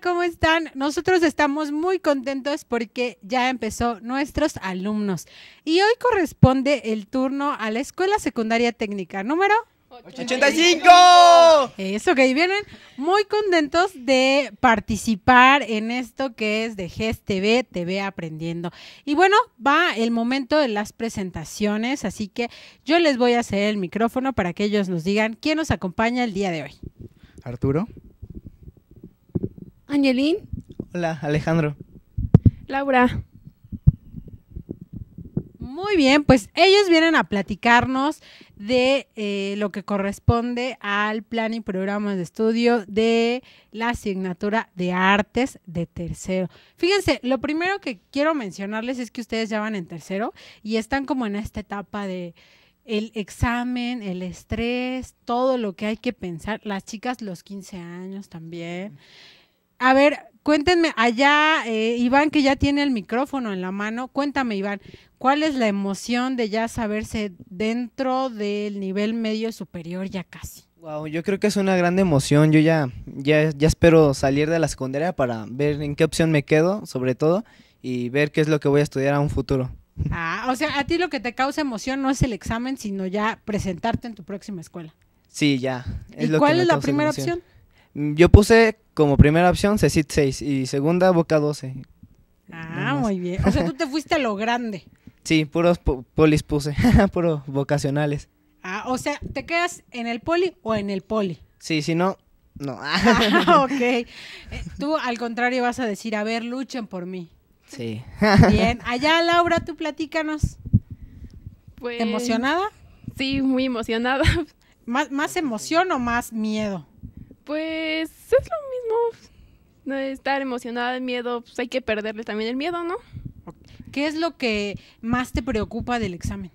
¿cómo están? Nosotros estamos muy contentos porque ya empezó nuestros alumnos. Y hoy corresponde el turno a la Escuela Secundaria Técnica número 85. Eso que vienen muy contentos de participar en esto que es de GES TV, TV Aprendiendo. Y bueno, va el momento de las presentaciones, así que yo les voy a hacer el micrófono para que ellos nos digan quién nos acompaña el día de hoy. Arturo. Angelín. Hola, Alejandro. Laura. Muy bien, pues ellos vienen a platicarnos de eh, lo que corresponde al plan y programa de estudio de la asignatura de artes de tercero. Fíjense, lo primero que quiero mencionarles es que ustedes ya van en tercero y están como en esta etapa de el examen, el estrés, todo lo que hay que pensar. Las chicas, los 15 años también a ver, cuéntenme allá, eh, Iván, que ya tiene el micrófono en la mano, cuéntame, Iván, ¿cuál es la emoción de ya saberse dentro del nivel medio superior ya casi? Wow, yo creo que es una gran emoción. Yo ya, ya, ya espero salir de la secundaria para ver en qué opción me quedo, sobre todo, y ver qué es lo que voy a estudiar a un futuro. Ah, o sea, a ti lo que te causa emoción no es el examen, sino ya presentarte en tu próxima escuela. Sí, ya. ¿Y cuál es la primera opción? Yo puse como primera opción Cecit 6 y segunda Boca 12. Ah, muy bien. O sea, tú te fuiste a lo grande. Sí, puros polis puse, puros vocacionales. Ah, o sea, ¿te quedas en el poli o en el poli? Sí, si no, no. ah, ok. Eh, tú, al contrario, vas a decir, a ver, luchen por mí. Sí. Bien. Allá, Laura, tú platícanos. Pues, ¿Emocionada? Sí, muy emocionada. ¿Más, ¿Más emoción o más miedo? Pues es lo mismo. No estar emocionada, miedo, pues hay que perderle también el miedo, ¿no? ¿Qué es lo que más te preocupa del examen?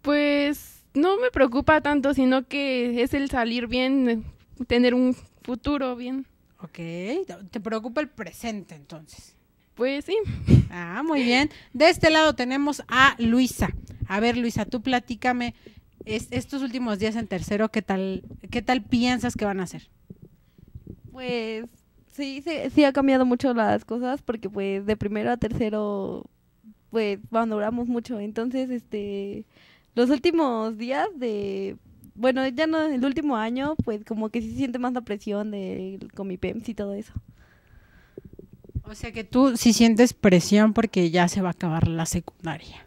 Pues no me preocupa tanto, sino que es el salir bien, tener un futuro bien. Ok, ¿te preocupa el presente entonces? Pues sí. Ah, muy bien. De este lado tenemos a Luisa. A ver, Luisa, tú platícame es, estos últimos días en tercero, ¿qué tal, qué tal piensas que van a hacer? Pues sí, sí, ha cambiado mucho las cosas porque pues de primero a tercero pues duramos mucho. Entonces, este, los últimos días de, bueno, ya no, el último año, pues como que sí siente más la presión de, con mi PEMS y todo eso. O sea que tú sí sientes presión porque ya se va a acabar la secundaria.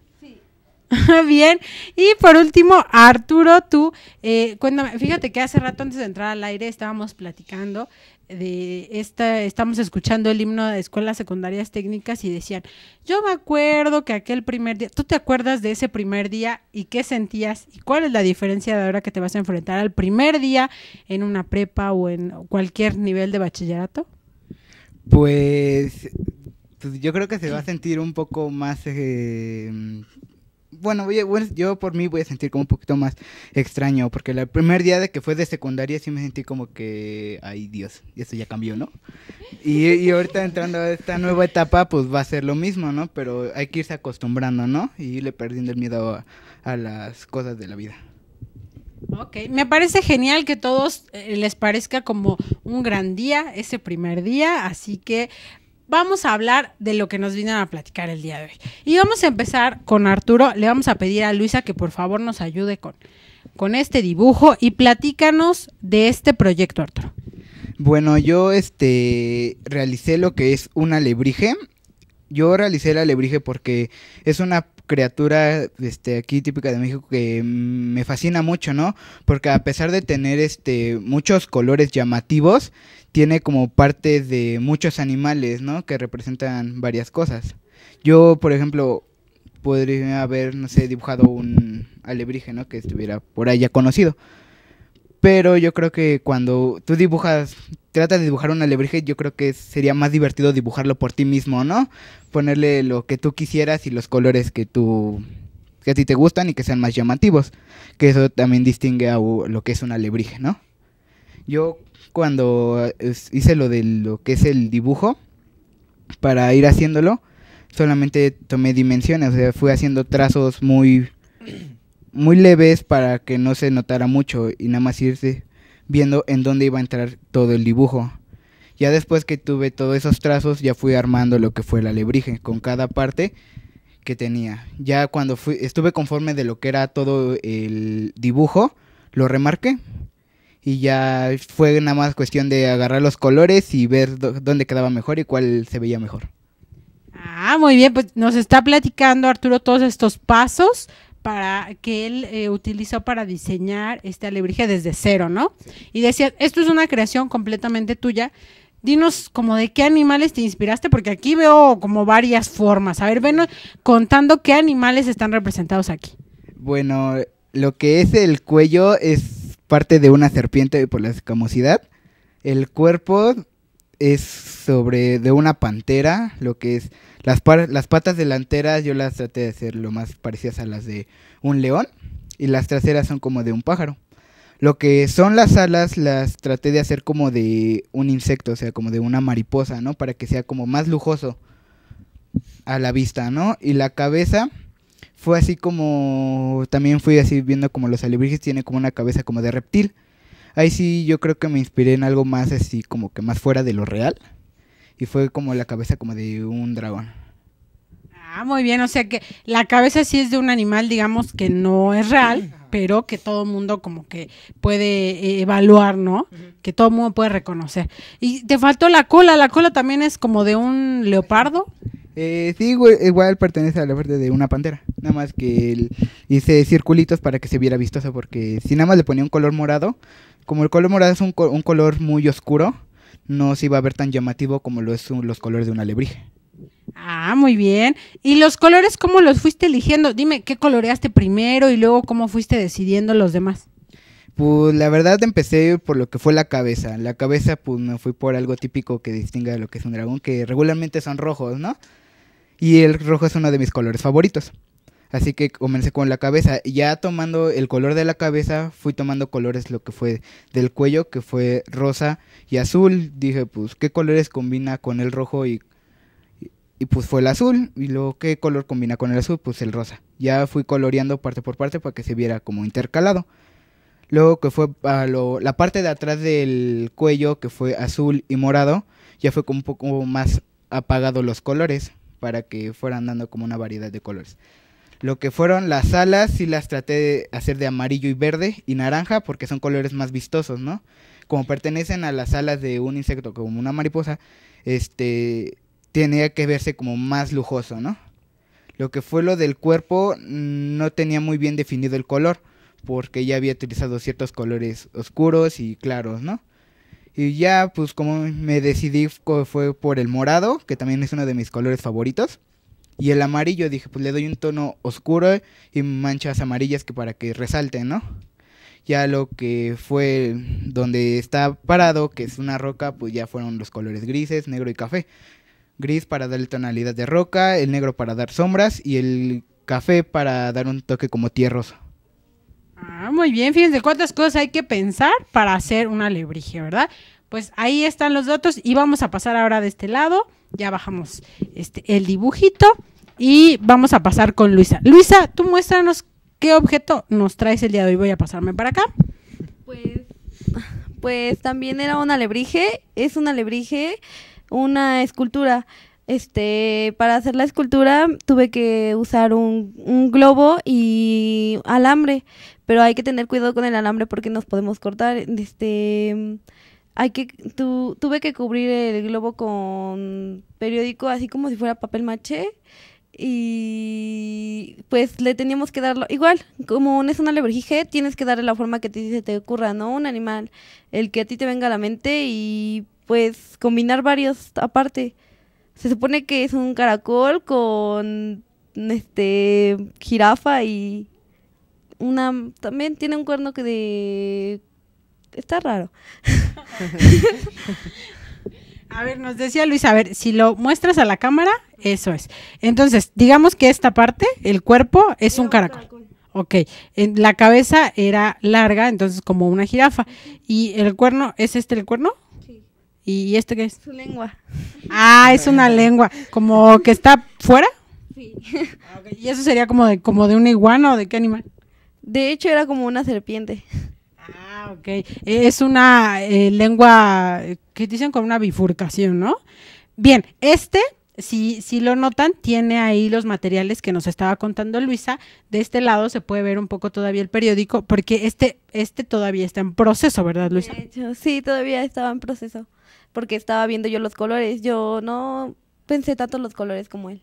Bien. Y por último, Arturo, tú, eh, cuéntame, fíjate que hace rato antes de entrar al aire estábamos platicando de esta, estamos escuchando el himno de escuelas secundarias técnicas y decían, yo me acuerdo que aquel primer día, ¿tú te acuerdas de ese primer día y qué sentías y cuál es la diferencia de ahora que te vas a enfrentar al primer día en una prepa o en cualquier nivel de bachillerato? Pues, pues yo creo que se va a sentir un poco más eh, bueno, yo por mí voy a sentir como un poquito más extraño, porque el primer día de que fue de secundaria sí me sentí como que, ay Dios, y eso ya cambió, ¿no? Y, ahorita entrando a esta nueva etapa, pues va a ser lo mismo, ¿no? Pero hay que irse acostumbrando, ¿no? Y irle perdiendo el miedo a, las cosas de la vida. Ok, me parece genial que todos eh, les parezca como un gran día ese primer día, así que vamos a hablar de lo que nos vienen a platicar el día de hoy. Y vamos a empezar con Arturo. Le vamos a pedir a Luisa que por favor nos ayude con, con este dibujo y platícanos de este proyecto, Arturo. Bueno, yo este realicé lo que es un alebrije. Yo realicé el alebrije porque es una criatura este aquí típica de México que me fascina mucho, ¿no? Porque a pesar de tener este muchos colores llamativos, tiene como parte de muchos animales, ¿no? Que representan varias cosas. Yo, por ejemplo, podría haber, no sé, dibujado un alebrije, ¿no? Que estuviera por allá conocido. Pero yo creo que cuando tú dibujas, tratas de dibujar un alebrije, yo creo que sería más divertido dibujarlo por ti mismo, ¿no? Ponerle lo que tú quisieras y los colores que tú que a ti te gustan y que sean más llamativos, que eso también distingue a lo que es un alebrije, ¿no? Yo cuando hice lo de lo que es el dibujo, para ir haciéndolo, solamente tomé dimensiones, o sea, fui haciendo trazos muy, muy leves para que no se notara mucho y nada más irse viendo en dónde iba a entrar todo el dibujo. Ya después que tuve todos esos trazos, ya fui armando lo que fue la lebrige con cada parte que tenía. Ya cuando fui, estuve conforme de lo que era todo el dibujo, lo remarqué y ya fue nada más cuestión de agarrar los colores y ver dónde quedaba mejor y cuál se veía mejor. Ah, muy bien, pues nos está platicando Arturo todos estos pasos para que él eh, utilizó para diseñar este alebrije desde cero, ¿no? Y decía, esto es una creación completamente tuya. Dinos como de qué animales te inspiraste, porque aquí veo como varias formas. A ver, ven contando qué animales están representados aquí. Bueno, lo que es el cuello es parte de una serpiente por la escamosidad. El cuerpo es sobre de una pantera, lo que es las, las patas delanteras yo las traté de hacer lo más parecidas a las de un león y las traseras son como de un pájaro. Lo que son las alas las traté de hacer como de un insecto, o sea, como de una mariposa, ¿no? Para que sea como más lujoso a la vista, ¿no? Y la cabeza fue así como también fui así viendo como los alebrijes tienen como una cabeza como de reptil. Ahí sí yo creo que me inspiré en algo más así como que más fuera de lo real y fue como la cabeza como de un dragón. Ah, muy bien, o sea que la cabeza sí es de un animal, digamos, que no es real, pero que todo mundo como que puede eh, evaluar, ¿no? Que todo mundo puede reconocer. Y te faltó la cola, la cola también es como de un leopardo. Eh, sí, igual pertenece a la verde de una pantera. Nada más que hice circulitos para que se viera vistoso. Porque si nada más le ponía un color morado, como el color morado es un, color muy oscuro, no se iba a ver tan llamativo como lo es los colores de una lebrija. Ah, muy bien. ¿Y los colores cómo los fuiste eligiendo? Dime, ¿qué coloreaste primero y luego cómo fuiste decidiendo los demás? Pues la verdad empecé por lo que fue la cabeza. La cabeza, pues me fui por algo típico que distinga de lo que es un dragón, que regularmente son rojos, ¿no? Y el rojo es uno de mis colores favoritos. Así que comencé con la cabeza. Ya tomando el color de la cabeza, fui tomando colores lo que fue del cuello, que fue rosa y azul. Dije, pues, ¿qué colores combina con el rojo y, y, y pues fue el azul? Y luego, ¿qué color combina con el azul? Pues el rosa. Ya fui coloreando parte por parte para que se viera como intercalado. Luego que fue lo, la parte de atrás del cuello, que fue azul y morado, ya fue como un poco más apagado los colores para que fueran dando como una variedad de colores. Lo que fueron las alas, sí las traté de hacer de amarillo y verde y naranja porque son colores más vistosos, ¿no? Como pertenecen a las alas de un insecto como una mariposa, este tenía que verse como más lujoso, ¿no? Lo que fue lo del cuerpo mm, no tenía muy bien definido el color porque ya había utilizado ciertos colores oscuros y claros, ¿no? Y ya, pues como me decidí fue por el morado, que también es uno de mis colores favoritos. Y el amarillo, dije, pues le doy un tono oscuro y manchas amarillas que para que resalten, ¿no? Ya lo que fue donde está parado, que es una roca, pues ya fueron los colores grises, negro y café. Gris para darle tonalidad de roca, el negro para dar sombras y el café para dar un toque como tierroso. Ah, muy bien, fíjense cuántas cosas hay que pensar para hacer una alebrije, ¿verdad? Pues ahí están los datos y vamos a pasar ahora de este lado. Ya bajamos este, el dibujito y vamos a pasar con Luisa. Luisa, tú muéstranos qué objeto nos traes el día de hoy. Voy a pasarme para acá. Pues, pues también era un alebrije, es un alebrije, una escultura. Este, para hacer la escultura tuve que usar un, globo y alambre, pero hay que tener cuidado con el alambre porque nos podemos cortar. Este, hay que, tuve que cubrir el globo con periódico, así como si fuera papel maché y pues le teníamos que darlo igual como es una alebrije tienes que darle la forma que te, se te ocurra no un animal el que a ti te venga a la mente y pues combinar varios aparte se supone que es un caracol con este jirafa y una también tiene un cuerno que de está raro. a ver, nos decía Luis, a ver, si lo muestras a la cámara, eso es. Entonces, digamos que esta parte, el cuerpo, es un caracol. caracol. Ok, en la cabeza era larga, entonces como una jirafa. ¿Y el cuerno, es este el cuerno? ¿Y esto qué es? Su lengua. Ah, es una lengua. ¿Como que está fuera? Sí. Ah, ¿Y eso sería como de, como de iguana o de qué animal? De hecho, era como una serpiente. Ah, ok. E, es una eh, lengua eh, que dicen con una bifurcación, ¿no? Bien, este, si, si lo notan, tiene ahí los materiales que nos estaba contando Luisa. De este lado se puede ver un poco todavía el periódico, porque este, este todavía está en proceso, ¿verdad, Luisa? De sí, todavía estaba en proceso porque estaba viendo yo los colores. Yo no pensé tanto los colores como él.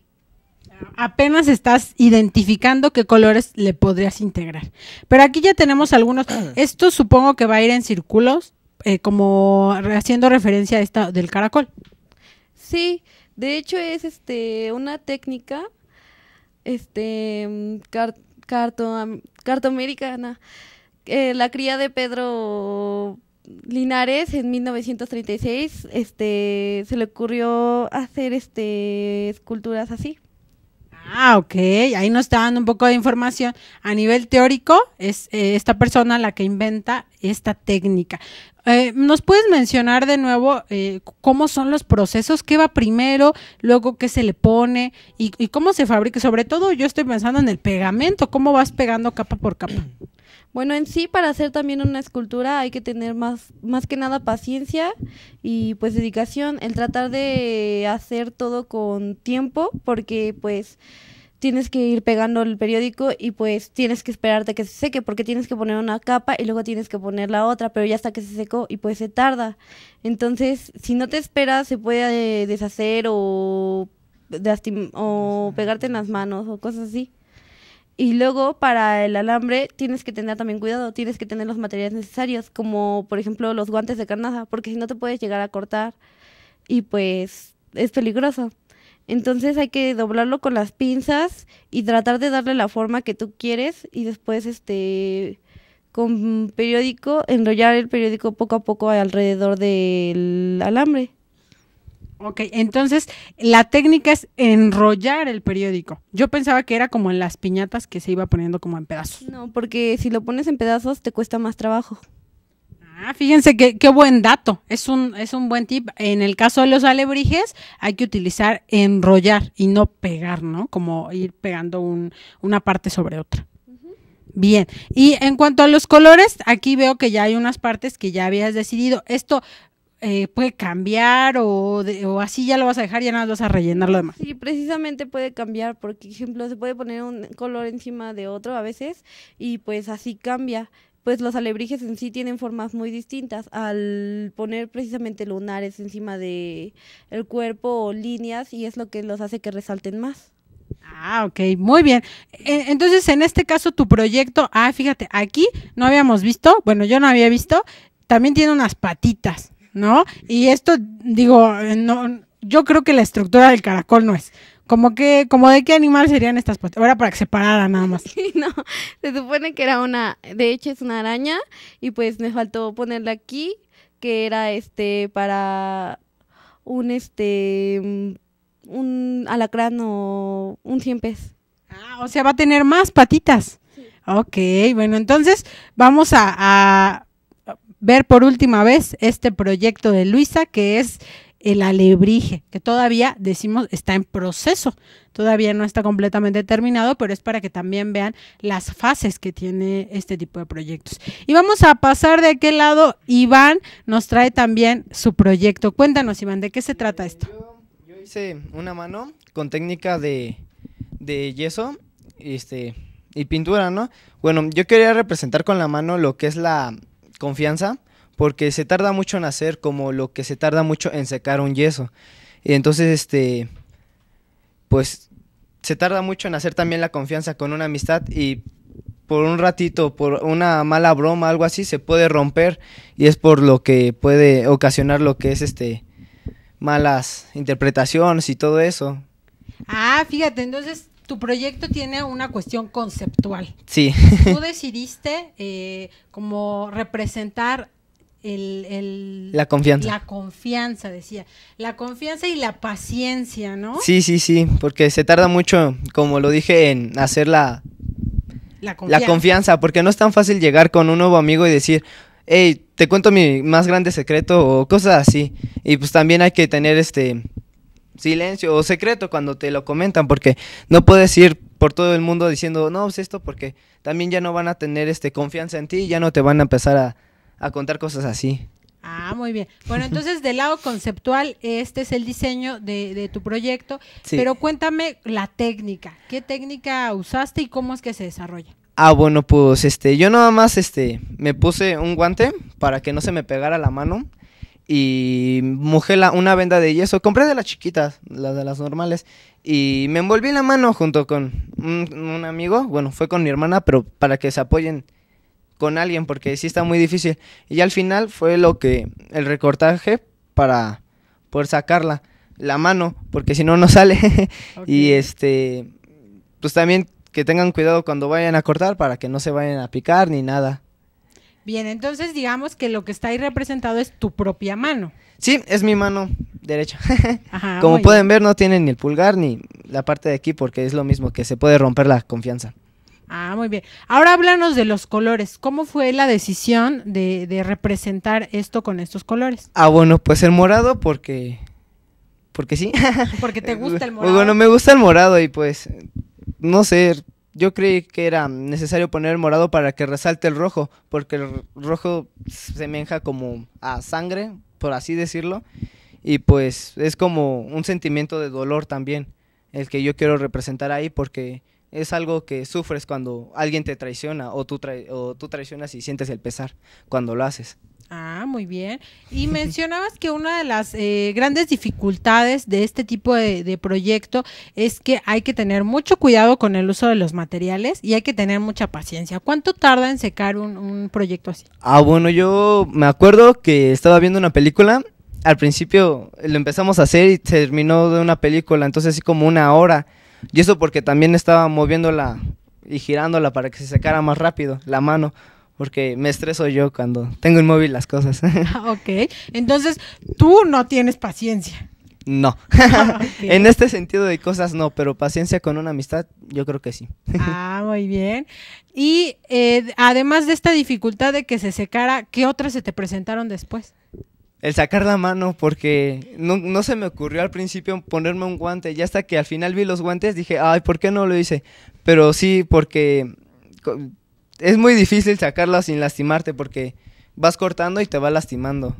Apenas estás identificando qué colores le podrías integrar. Pero aquí ya tenemos algunos. Esto supongo que va a ir en círculos, eh, como haciendo referencia a esta del caracol. Sí, de hecho es este una técnica este carto americana, eh, la cría de Pedro Linares en 1936 este, se le ocurrió hacer este, esculturas así. Ah, ok. Ahí nos está dando un poco de información. A nivel teórico, es eh, esta persona la que inventa esta técnica. Eh, ¿Nos puedes mencionar de nuevo eh, cómo son los procesos? ¿Qué va primero? ¿Luego qué se le pone? Y, ¿Y cómo se fabrica? Sobre todo yo estoy pensando en el pegamento. ¿Cómo vas pegando capa por capa? Bueno, en sí para hacer también una escultura hay que tener más, más que nada paciencia y pues dedicación, el tratar de hacer todo con tiempo porque pues tienes que ir pegando el periódico y pues tienes que esperarte que se seque porque tienes que poner una capa y luego tienes que poner la otra, pero ya hasta que se secó y pues se tarda. Entonces, si no te esperas, se puede eh, deshacer o, o pegarte en las manos o cosas así. Y luego para el alambre tienes que tener también cuidado, tienes que tener los materiales necesarios, como por ejemplo los guantes de carnaza, porque si no te puedes llegar a cortar y pues es peligroso. Entonces hay que doblarlo con las pinzas y tratar de darle la forma que tú quieres y después este con periódico enrollar el periódico poco a poco alrededor del alambre. Ok, entonces la técnica es enrollar el periódico. Yo pensaba que era como en las piñatas que se iba poniendo como en pedazos. No, porque si lo pones en pedazos te cuesta más trabajo. Ah, fíjense qué, qué buen dato. Es un, es un buen tip. En el caso de los alebrijes, hay que utilizar enrollar y no pegar, ¿no? Como ir pegando una parte sobre otra. Bien, y en cuanto a los colores, aquí veo que ya hay unas partes que ya habías decidido. Esto eh, puede cambiar o, o, así ya lo vas a dejar, ya nada más vas a rellenar lo demás. Sí, precisamente puede cambiar, porque, ejemplo, se puede poner un color encima de otro a veces y pues así cambia. Pues los alebrijes en sí tienen formas muy distintas. Al poner precisamente lunares encima de el cuerpo o líneas, y es lo que los hace que resalten más. Ah, ok, muy bien. E, entonces, en este caso, tu proyecto, ah, fíjate, aquí no habíamos visto, bueno, yo no había visto, también tiene unas patitas. ¿no? Y esto, digo, no, yo creo que la estructura del caracol no es. Como que, como de qué animal serían estas patas. Era para que se parara nada más. no, se supone que era una, de hecho es una araña, y pues me faltó ponerla aquí, que era este para un este un alacrán o un cien Ah, o sea, va a tener más patitas. Ok, bueno, entonces vamos a ver por última vez este proyecto de Luisa, que es el alebrije, que todavía decimos está en proceso, todavía no está completamente terminado, pero es para que también vean las fases que tiene este tipo de proyectos. Y vamos a pasar de aquel lado, Iván nos trae también su proyecto. Cuéntanos, Iván, ¿de qué se trata esto? Yo, hice una mano con técnica de, de yeso este, y pintura, ¿no? Bueno, yo quería representar con la mano lo que es la confianza porque se tarda mucho en hacer como lo que se tarda mucho en secar un yeso. Y entonces, este, pues se tarda mucho en hacer también la confianza con una amistad y por un ratito, por una mala broma, algo así, se puede romper y es por lo que puede ocasionar lo que es este malas interpretaciones y todo eso. Ah, fíjate, entonces tu proyecto tiene una cuestión conceptual. Sí. Tú decidiste eh, como representar el, el, La confianza. La confianza, decía. La confianza y la paciencia, ¿no? Sí, sí, sí, porque se tarda mucho, como lo dije, en hacer la... La confianza. La confianza, porque no es tan fácil llegar con un nuevo amigo y decir, hey, te cuento mi más grande secreto o cosas así. Y pues también hay que tener este silencio o secreto cuando te lo comentan, porque no puedes ir por todo el mundo diciendo, no, es pues esto, porque también ya no van a tener este, confianza en ti ya no te van a empezar a, contar cosas así. Ah, muy bien. Bueno, entonces del lado conceptual, este es el diseño de, tu proyecto, pero cuéntame la técnica. ¿Qué técnica usaste y cómo es que se desarrolla? Ah, bueno, pues este, yo nada más este, me puse un guante para que no se me pegara la mano y mojé una venda de yeso. Compré de las chiquitas, las de las normales. Y me envolví la mano junto con un, amigo. Bueno, fue con mi hermana, pero para que se apoyen con alguien, porque sí está muy difícil. Y al final fue lo que, el recortaje para poder sacarla, la mano, porque si no, no sale. y este, pues también que tengan cuidado cuando vayan a cortar para que no se vayan a picar ni nada. Bien, entonces digamos que lo que está ahí representado es tu propia mano. Sí, es mi mano derecha. Como pueden ver, no tiene ni el pulgar ni la parte de aquí porque es lo mismo que se puede romper la confianza. Ah, muy bien. Ahora háblanos de los colores. ¿Cómo fue la decisión de, representar esto con estos colores? Ah, bueno, pues el morado porque... Porque sí. porque te gusta el morado. Bueno, me gusta el morado y pues, no sé, yo creí que era necesario poner el morado para que resalte el rojo, porque el rojo semeja como a sangre, por así decirlo, y pues es como un sentimiento de dolor también, el que yo quiero representar ahí, porque es algo que sufres cuando alguien te traiciona o tú, o tú traicionas y sientes el pesar cuando lo haces. Ah, muy bien. Y mencionabas que una de las eh, grandes dificultades de este tipo de, proyecto es que hay que tener mucho cuidado con el uso de los materiales y hay que tener mucha paciencia. ¿Cuánto tarda en secar un, un proyecto así? Ah, bueno, yo me acuerdo que estaba viendo una película al principio lo empezamos a hacer y terminó de una película, entonces así como una hora. Y eso porque también estaba moviéndola y girándola para que se secara más rápido la mano porque me estreso yo cuando tengo inmóvil las cosas. Ah, ok, entonces tú no tienes paciencia. No, en este sentido de cosas no, pero paciencia con una amistad yo creo que sí. ah, muy bien. Y eh, además de esta dificultad de que se secara, ¿qué otras se te presentaron después? El sacar la mano, porque no, se me ocurrió al principio ponerme un guante, y hasta que al final vi los guantes dije, ay, ¿por qué no lo hice? Pero sí, porque es muy difícil sacarla sin lastimarte porque vas cortando y te va lastimando.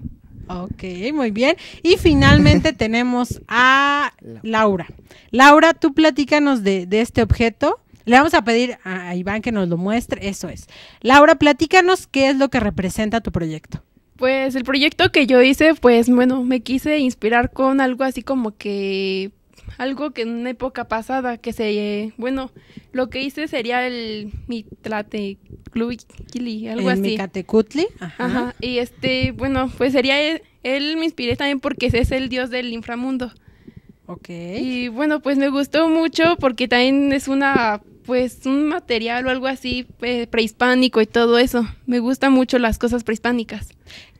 Ok, muy bien. Y finalmente tenemos a Laura. Laura, tú platícanos de, de, este objeto. Le vamos a pedir a Iván que nos lo muestre. Eso es. Laura, platícanos qué es lo que representa tu proyecto. Pues el proyecto que yo hice, pues bueno, me quise inspirar con algo así como que algo que en una época pasada, que se, bueno, lo que hice sería el Mitlatecutli, algo así. El Ajá. Ajá. Y este, bueno, pues sería, e, él, me inspiré también porque es el dios del inframundo. Ok. Y bueno, pues me gustó mucho porque también es una, pues un material o algo así eh, prehispánico y todo eso. Me gustan mucho las cosas prehispánicas.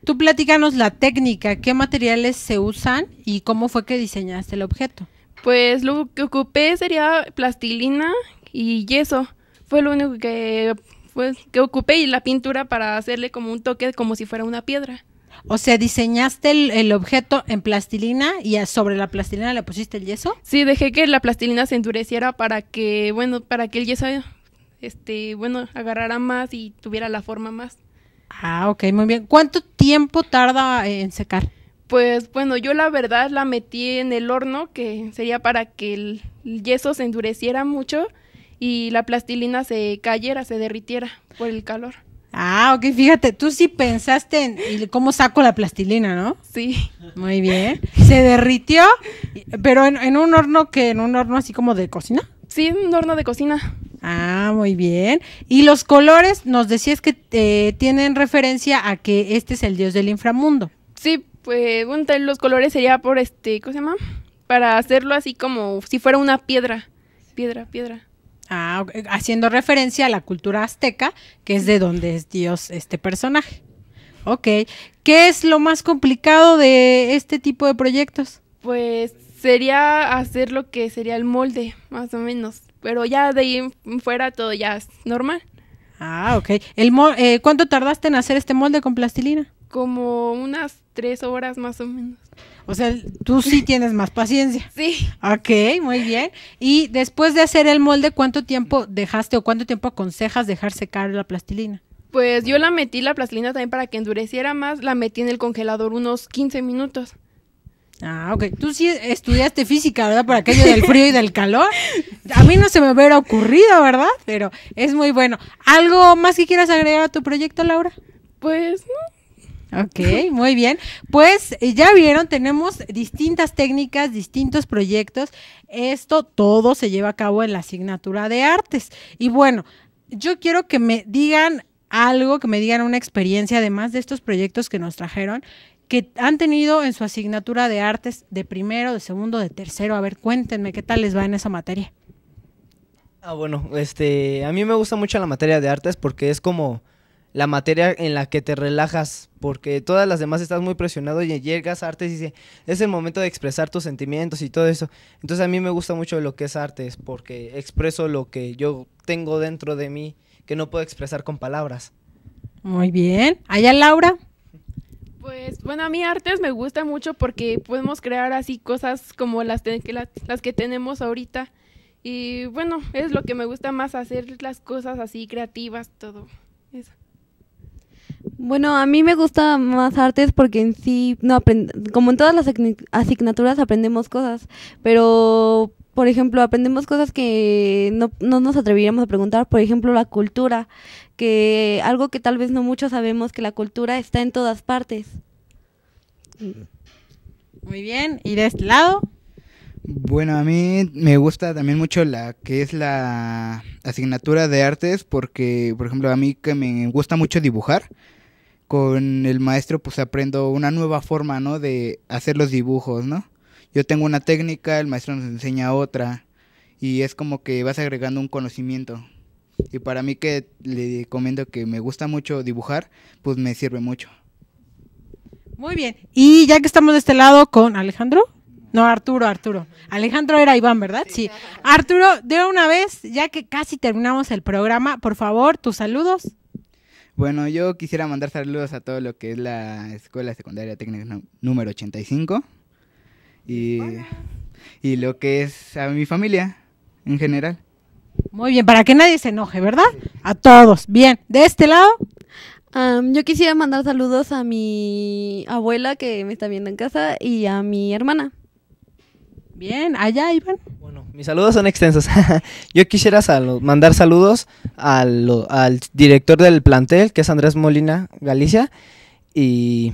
Tú platícanos la técnica, qué materiales se usan y cómo fue que diseñaste el objeto. Pues lo que ocupé sería plastilina y yeso. Fue lo único que, pues, que ocupé y la pintura para hacerle como un toque como si fuera una piedra. O sea, diseñaste el, el, objeto en plastilina y sobre la plastilina le pusiste el yeso. Sí, dejé que la plastilina se endureciera para que, bueno, para que el yeso, este, bueno, agarrara más y tuviera la forma más. Ah, ok, muy bien. ¿Cuánto tiempo tarda en secar? Pues bueno, yo la verdad la metí en el horno, que sería para que el yeso se endureciera mucho y la plastilina se cayera, se derritiera por el calor. Ah, ok, fíjate, tú sí pensaste en cómo saco la plastilina, ¿no? Sí. Muy bien. Se derritió, pero en, un horno que, en un horno así como de cocina. Sí, un horno de cocina. Ah, muy bien. Y los colores, nos decías que eh, tienen referencia a que este es el dios del inframundo. Sí, pues bueno, los colores sería por este, ¿cómo se llama? Para hacerlo así como si fuera una piedra, piedra, piedra. Ah, haciendo referencia a la cultura azteca, que es de donde es Dios este personaje. Ok, ¿qué es lo más complicado de este tipo de proyectos? Pues sería hacer lo que sería el molde, más o menos, pero ya de ahí fuera todo ya es normal. Ah, ok. El eh, ¿Cuánto tardaste en hacer este molde con plastilina? Como unas tres horas más o menos. O sea, tú sí tienes más paciencia. Sí. Ok, muy bien. Y después de hacer el molde, ¿cuánto tiempo dejaste o cuánto tiempo aconsejas dejar secar la plastilina? Pues yo la metí, la plastilina también para que endureciera más, la metí en el congelador unos 15 minutos. Ah, ok. Tú sí estudiaste física, ¿verdad? Por aquello del frío y del calor. A mí no se me hubiera ocurrido, ¿verdad? Pero es muy bueno. ¿Algo más que quieras agregar a tu proyecto, Laura? Pues no. Ok, muy bien. Pues eh, ya vieron, tenemos distintas técnicas, distintos proyectos. Esto todo se lleva a cabo en la asignatura de artes. Y bueno, yo quiero que me digan algo, que me digan una experiencia, además de estos proyectos que nos trajeron, que han tenido en su asignatura de artes de primero, de segundo, de tercero. A ver, cuéntenme qué tal les va en esa materia. Ah, bueno, este, a mí me gusta mucho la materia de artes porque es como la materia en la que te relajas, porque todas las demás estás muy presionado y llegas a artes y dice, es el momento de expresar tus sentimientos y todo eso. Entonces a mí me gusta mucho lo que es artes, porque expreso lo que yo tengo dentro de mí que no puedo expresar con palabras. Muy bien. ¿Allá Laura? Pues bueno, a mí artes me gusta mucho porque podemos crear así cosas como las, que, las que tenemos ahorita. Y bueno, es lo que me gusta más, hacer las cosas así creativas, todo eso. Bueno, a mí me gusta más artes porque en sí, no como en todas las asignaturas aprendemos cosas, pero por ejemplo, aprendemos cosas que no, no nos atreveríamos a preguntar, por ejemplo, la cultura, que algo que tal vez no muchos sabemos, que la cultura está en todas partes. Muy bien, y de este lado. Bueno, a mí me gusta también mucho la que es la asignatura de artes porque, por ejemplo, a mí que me gusta mucho dibujar, con el maestro pues aprendo una nueva forma, ¿no? De hacer los dibujos, ¿no? Yo tengo una técnica, el maestro nos enseña otra y es como que vas agregando un conocimiento. Y para mí que le recomiendo que me gusta mucho dibujar, pues me sirve mucho. Muy bien. Y ya que estamos de este lado con Alejandro. No, Arturo, Arturo. Alejandro era Iván, ¿verdad? Sí. Arturo, de una vez, ya que casi terminamos el programa, por favor, tus saludos. Bueno, yo quisiera mandar saludos a todo lo que es la Escuela Secundaria Técnica número 85 y, y lo que es a mi familia en general. Muy bien, para que nadie se enoje, ¿verdad? A todos. Bien, de este lado. yo quisiera mandar saludos a mi abuela que me está viendo en casa y a mi hermana. Bien, allá Iván. Bueno, mis saludos son extensos. Yo quisiera mandar saludos al, al, director del plantel, que es Andrés Molina Galicia, y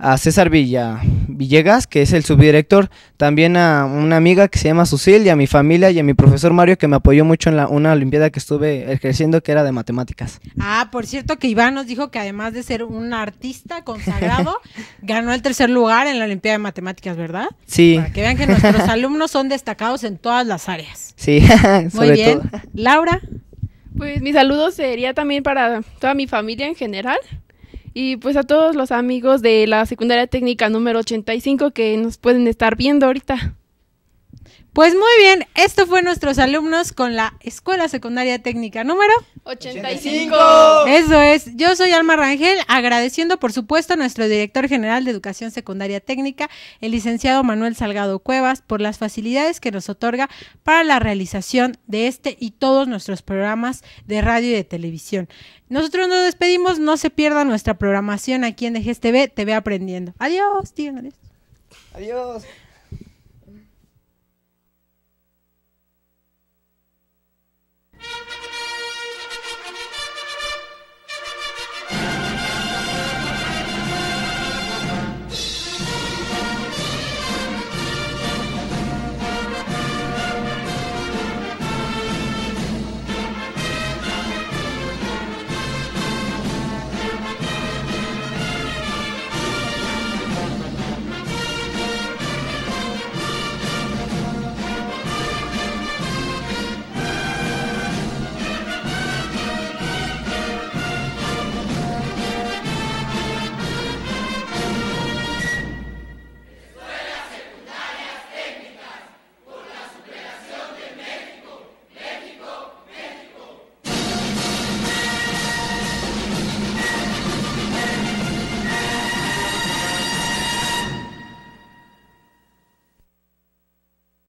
a César Villa, Villegas, que es el subdirector, también a una amiga que se llama Susil y a mi familia y a mi profesor Mario que me apoyó mucho en la, una olimpiada que estuve ejerciendo que era de matemáticas. Ah, por cierto que Iván nos dijo que además de ser un artista consagrado, ganó el tercer lugar en la olimpiada de matemáticas, ¿verdad? Sí. Para que vean que nuestros alumnos son destacados en todas las áreas. Sí, Muy bien. Laura. Pues mi saludo sería también para toda mi familia en general. Y pues a todos los amigos de la secundaria técnica número 85 que nos pueden estar viendo ahorita. Pues muy bien, esto fue nuestros alumnos con la Escuela Secundaria Técnica número 85. Eso es, yo soy Alma Rangel, agradeciendo por supuesto a nuestro director general de Educación Secundaria Técnica, el licenciado Manuel Salgado Cuevas, por las facilidades que nos otorga para la realización de este y todos nuestros programas de radio y de televisión. Nosotros nos despedimos, no se pierda nuestra programación aquí en DGSTV, TV Aprendiendo. Adiós, tío adiós. Adiós. Thank you.